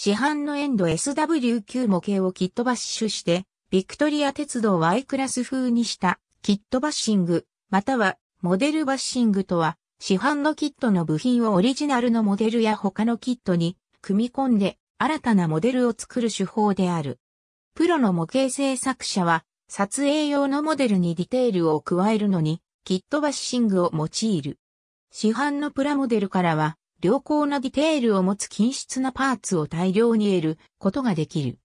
市販のエンド SW9 模型をキットバッシュして、ビクトリア鉄道 Y クラス風にしたキットバッシング、またはモデルバッシングとは、市販のキットの部品をオリジナルのモデルや他のキットに組み込んで新たなモデルを作る手法である。プロの模型製作者は撮影用のモデルにディテールを加えるのにキットバッシングを用いる。市販のプラモデルからは良好なディテールを持つ均質なパーツを大量に得ることができる。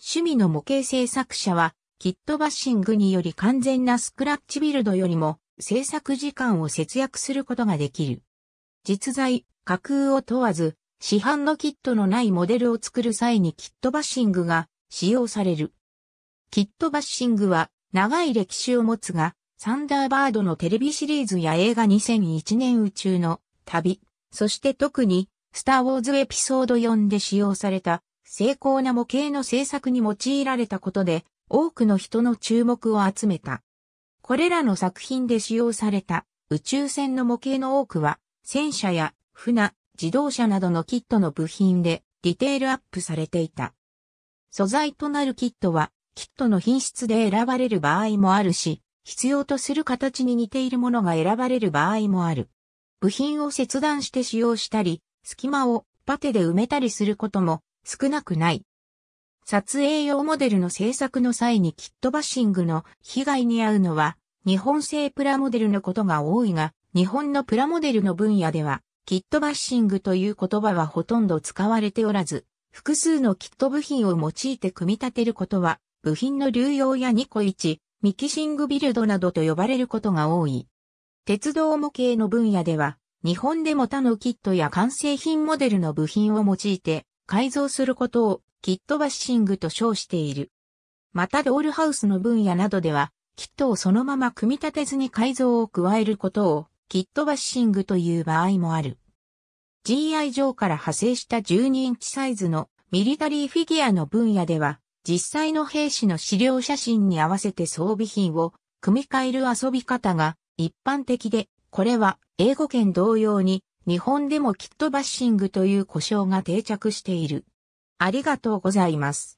趣味の模型制作者は、キットバッシングにより完全なスクラッチビルドよりも制作時間を節約することができる。実在、架空を問わず、市販のキットのないモデルを作る際にキットバッシングが使用される。キットバッシングは長い歴史を持つが、サンダーバードのテレビシリーズや映画2001年宇宙の旅、そして特に、スター・ウォーズエピソード4で使用された、精巧な模型の制作に用いられたことで、多くの人の注目を集めた。これらの作品で使用された宇宙船の模型の多くは、戦車や船、自動車などのキットの部品でディテールアップされていた。素材となるキットは、キットの品質で選ばれる場合もあるし、必要とする形に似ているものが選ばれる場合もある。部品を切断して使用したり、隙間をパテで埋めたりすることも少なくない。撮影用モデルの制作の際にキットバッシングの被害に遭うのは、日本製プラモデルのことが多いが、日本のプラモデルの分野では、キットバッシングという言葉はほとんど使われておらず、複数のキット部品を用いて組み立てることは、部品の流用やニコイチ、ミキシングビルドなどと呼ばれることが多い。鉄道模型の分野では、日本でも他のキットや完成品モデルの部品を用いて改造することをキットバッシングと称している。またドールハウスの分野などでは、キットをそのまま組み立てずに改造を加えることをキットバッシングという場合もある。GI 上から派生した12インチサイズのミリタリーフィギュアの分野では、実際の兵士の資料写真に合わせて装備品を組み替える遊び方が一般的で、これは英語圏同様に日本でもキットバッシングという呼称が定着している。ありがとうございます。